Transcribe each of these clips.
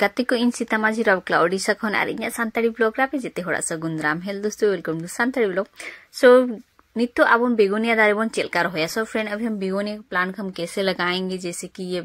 ᱜᱟᱛᱮ ᱠᱚ ᱤᱧ ᱥᱤᱛᱟ ᱢᱟᱹᱡᱷᱤ ᱨᱟᱣᱠᱞᱟ ᱳᱰᱤᱥᱟ ᱠᱷᱚᱱ ᱟᱨ ᱤᱧᱟᱹᱜ ᱥᱟᱱᱛᱟᱲᱤ ᱵᱞᱚᱜ ᱨᱮ ᱟᱯᱮ ᱡᱮᱛᱮ ᱦᱚᱲᱟᱜ ᱥᱟᱹᱜᱩᱱ ᱫᱟᱨᱟᱢ ᱦᱮᱞ दोस्तों welcome to Santali blog so नित्य अब हम बेगोनिया दारे बन चिलका रहो सो फ्रेंड अभी हम बेगोनिया प्लांट हम कैसे लगाएंगे जैसे कि ये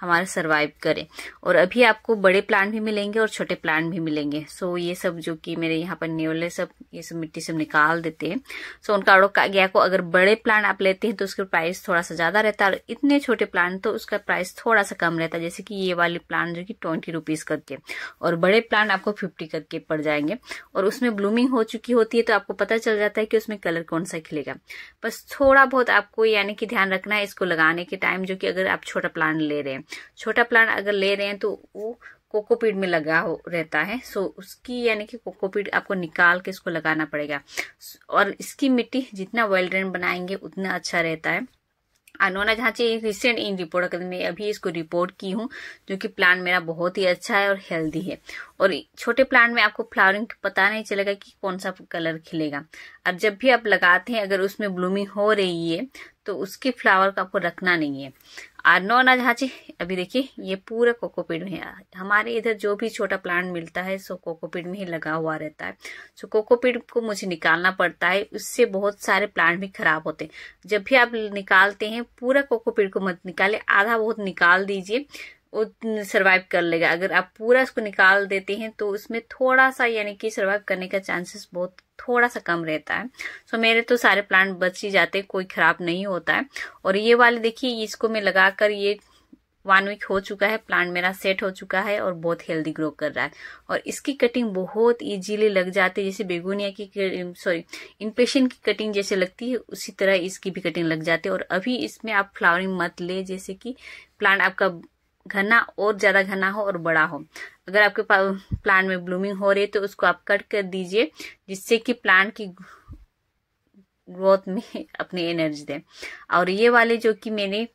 हमारा सर्वाइव करे और अभी आपको बड़े प्लांट भी मिलेंगे और छोटे प्लांट भी मिलेंगे सो ये सब जो कि मेरे यहाँ पर न्योले सब ये सब मिट्टी सब निकाल देते हैं सो उनका अड़ोक गया को अगर बड़े प्लांट आप लेते हैं तो उसका प्राइस थोड़ा सा ज़्यादा रहता है और इतने छोटे प्लांट तो उसका प्राइस थोड़ा सा कम रहता है जैसे कि ये वाले प्लांट जो कि ट्वेंटी रुपीज़ करके और बड़े प्लांट आपको फिफ्टी करके पड़ जाएंगे और उसमें ब्लूमिंग हो चुकी होती है तो आपको पता चल जाता है कि उसमें कलर कौन सा खिलेगा बस थोड़ा बहुत आपको यानी कि ध्यान रखना है इसको लगाने के टाइम जो कि अगर आप छोटा प्लांट ले रहे हैं छोटा प्लांट अगर ले रहे हैं तो वो कोकोपीड में लगा हो रहता है सो उसकी यानी कि कोकोपीड आपको निकाल के इसको लगाना पड़ेगा और इसकी मिट्टी जितना वेल ड्रेन बनाएंगे उतना अच्छा रहता है अनोना झांचे रिसेंट इन रिपोर्ट अगर मैं अभी इसको रिपोर्ट की हूँ जो कि प्लांट मेरा बहुत ही अच्छा है और हेल्दी है और छोटे प्लांट में आपको फ्लावरिंग पता नहीं चलेगा कि कौन सा कलर खिलेगा और जब भी आप लगाते हैं अगर उसमें ब्लूमिंग हो रही है तो उसके फ्लावर को आपको रखना नहीं है नॉन अझाची अभी देखिए ये पूरा कोकोपीड में है हमारे इधर जो भी छोटा प्लांट मिलता है सो कोकोपीड में ही लगा हुआ रहता है सो कोकोपीड को मुझे निकालना पड़ता है उससे बहुत सारे प्लांट भी खराब होते हैं जब भी आप निकालते हैं पूरा कोकोपीड को मत निकाले आधा बहुत निकाल दीजिए सर्वाइव कर लेगा अगर आप पूरा इसको निकाल देते हैं तो उसमें थोड़ा सा यानी कि सर्वाइव करने का चांसेस बहुत थोड़ा सा कम रहता है सो so, मेरे तो सारे प्लांट बच ही जाते हैं कोई खराब नहीं होता है और ये वाले देखिए इसको मैं लगाकर ये वन वीक हो चुका है प्लांट मेरा सेट हो चुका है और बहुत हेल्दी ग्रो कर रहा है और इसकी कटिंग बहुत इजीली लग जाती है जैसे बेगोनिया की सॉरी इनपेशन की कटिंग जैसे लगती है उसी तरह इसकी भी कटिंग लग जाती है और अभी इसमें आप फ्लावरिंग मत ले जैसे कि प्लांट आपका घना और ज्यादा घना हो और बड़ा हो अगर आपके प्लांट में ब्लूमिंग हो रही है तो उसको आप कट कर दीजिए जिससे कि प्लांट की ग्रोथ में अपनी एनर्जी दें और ये वाले जो कि मैंने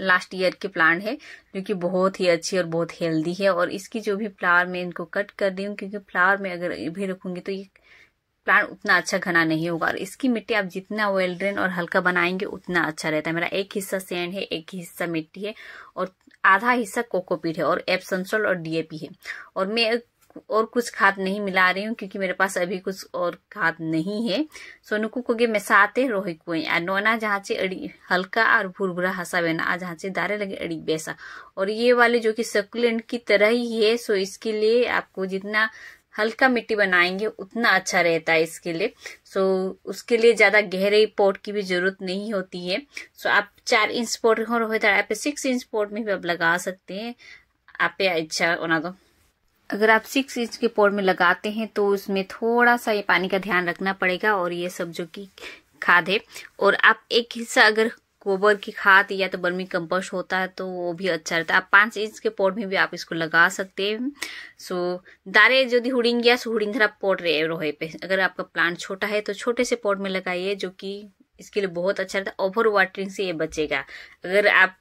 लास्ट ईयर के प्लांट है जो कि बहुत ही अच्छी और बहुत हेल्दी है और इसकी जो भी फ्लावर में इनको कट कर दी हूँ क्योंकि फ्लावर में अगर भी रखूंगी तो ये प्लांट उतना अच्छा घना नहीं होगा और इसकी मिट्टी आप जितना वेल ड्रेन और हल्का बनाएंगे उतना अच्छा रहता है मेरा एक हिस्सा सैंड है एक हिस्सा मिट्टी है और आधा हिस्सा कोकोपीट है और एप्सनसोल और डीएपी है और मैं और कुछ खाद नहीं मिला रही हूँ क्योंकि मेरे पास अभी कुछ और खाद नहीं है सोनुकु को गे मेसाते रोही कुए नोना जहाँ से अड़ी हल्का और भुरभुरा हंसा बना आ जहाँ से दारे लगे अड़ी बैसा और ये वाले जो कि सकुलेंट की तरह ही है सो इसके लिए आपको जितना हल्का मिट्टी बनाएंगे उतना अच्छा रहता है इसके लिए सो उसके लिए ज़्यादा गहरे पॉट की भी ज़रूरत नहीं होती है सो आप चार इंच पॉट हो रहे तो आप सिक्स इंच पॉट में भी आप लगा सकते हैं आप अच्छा बना दो अगर आप सिक्स इंच के पॉट में लगाते हैं तो उसमें थोड़ा सा ये पानी का ध्यान रखना पड़ेगा और ये सब जो कि खाद है और आप एक हिस्सा अगर गोबर की खाद या तो बर्मी कंपोस्ट होता है तो वो भी अच्छा रहता है आप पाँच इंच के पॉट में भी आप इसको लगा सकते हैं सो दारे यदि हुड़िंग गया सो हुड़िंग थोड़ा पॉट रहे रोहे पे अगर आपका प्लांट छोटा है तो छोटे से पॉट में लगाइए जो कि इसके लिए बहुत अच्छा रहता है ओवर वाटरिंग से ये बचेगा अगर आप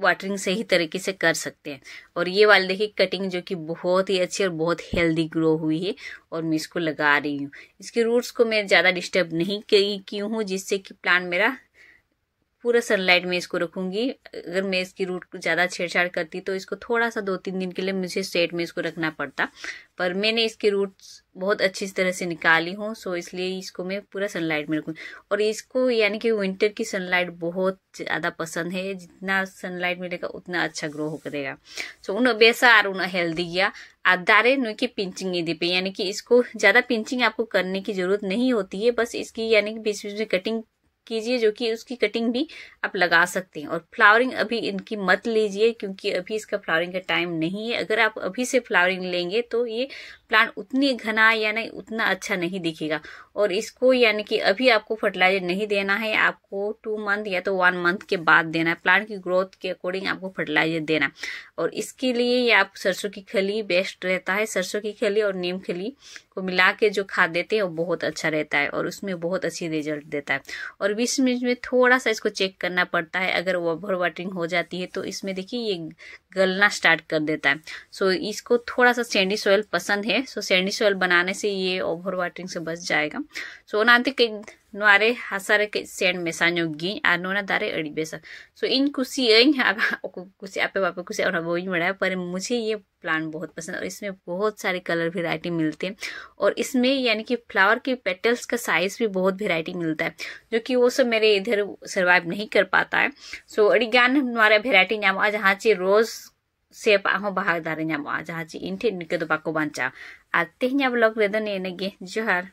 वाटरिंग सही तरीके से कर सकते हैं और ये वाले देखिए कटिंग जो कि बहुत ही अच्छी और बहुत हेल्दी ग्रो हुई है और मैं इसको लगा रही हूँ इसके रूट्स को मैं ज़्यादा डिस्टर्ब नहीं की हूँ जिससे कि प्लांट मेरा पूरा सनलाइट में इसको रखूंगी अगर मैं इसकी रूट ज़्यादा छेड़छाड़ करती तो इसको थोड़ा सा दो तीन दिन के लिए मुझे सेट में इसको रखना पड़ता पर मैंने इसकी रूट्स बहुत अच्छी तरह से निकाली हूँ सो इसलिए इसको मैं पूरा सनलाइट में रखूँ और इसको यानी कि विंटर की सनलाइट बहुत ज़्यादा पसंद है जितना सनलाइट मिलेगा उतना अच्छा ग्रो हो करेगा सो उन और उन हेल्दी गया आधारे नु की पिंचिंग दी पे यानी कि इसको ज़्यादा पिंचिंग आपको करने की ज़रूरत नहीं होती है बस इसकी यानी कि बीच बीच में कटिंग कीजिए जो कि उसकी कटिंग भी आप लगा सकते हैं और फ्लावरिंग अभी इनकी मत लीजिए क्योंकि अभी इसका फ्लावरिंग का टाइम नहीं है अगर आप अभी से फ्लावरिंग लेंगे तो ये प्लांट उतनी घना यानी उतना अच्छा नहीं दिखेगा और इसको यानी कि अभी आपको फर्टिलाइजर नहीं देना है आपको टू मंथ या तो वन मंथ के बाद देना है प्लांट की ग्रोथ के अकॉर्डिंग आपको फर्टिलाइजर देना और इसके लिए ये आप सरसों की खली बेस्ट रहता है सरसों की खली और नीम खली को मिला के जो खाद देते हैं वो बहुत अच्छा रहता है और उसमें बहुत अच्छी रिजल्ट देता है और बीस मिनट में थोड़ा सा इसको चेक करना पड़ता है अगर ओवर वाटरिंग हो जाती है तो इसमें देखिए ये गलना स्टार्ट कर देता है सो इसको थोड़ा सा सेंडी सॉयल पसंद है सो सैंडी सोयल बनाने से ये ओवर वाटरिंग से बच जाएगा सो नाते नारे हसारे कई सैंड मेसानो गी और नोना दारे अड़ी बेसा सो इन कुसियां अब कुछ आपे बापे कुछ और बोई ही बड़ा पर मुझे ये प्लांट बहुत पसंद और इसमें बहुत सारे कलर वेराइटी मिलते हैं और इसमें यानी कि फ्लावर के पेटल्स का साइज भी बहुत वेराइटी मिलता है जो कि वो सब मेरे इधर सर्वाइव नहीं कर पाता है सो अड़ी गान नारे वेराइटी नाम जहाँ से रोज़ ᱥᱮᱯᱟᱜ ᱦᱚᱸ ᱵᱟᱦᱟ ᱫᱟᱨᱮ ᱧᱟᱢᱚᱜᱼᱟ ᱡᱟᱦᱟᱸ ᱪᱮ ᱤᱧ ᱴᱷᱮᱱ ᱱᱤᱝᱠᱟᱹ ᱫᱚ ᱵᱟᱠᱚ ᱵᱟᱧᱪᱟᱜᱼᱟ ᱟᱨ ᱛᱮᱦᱮᱧᱟᱜ ᱵᱞᱚᱜ ᱨᱮᱫᱚ ᱱᱮ ᱱᱮᱜᱮ ᱡᱚᱦᱟᱨ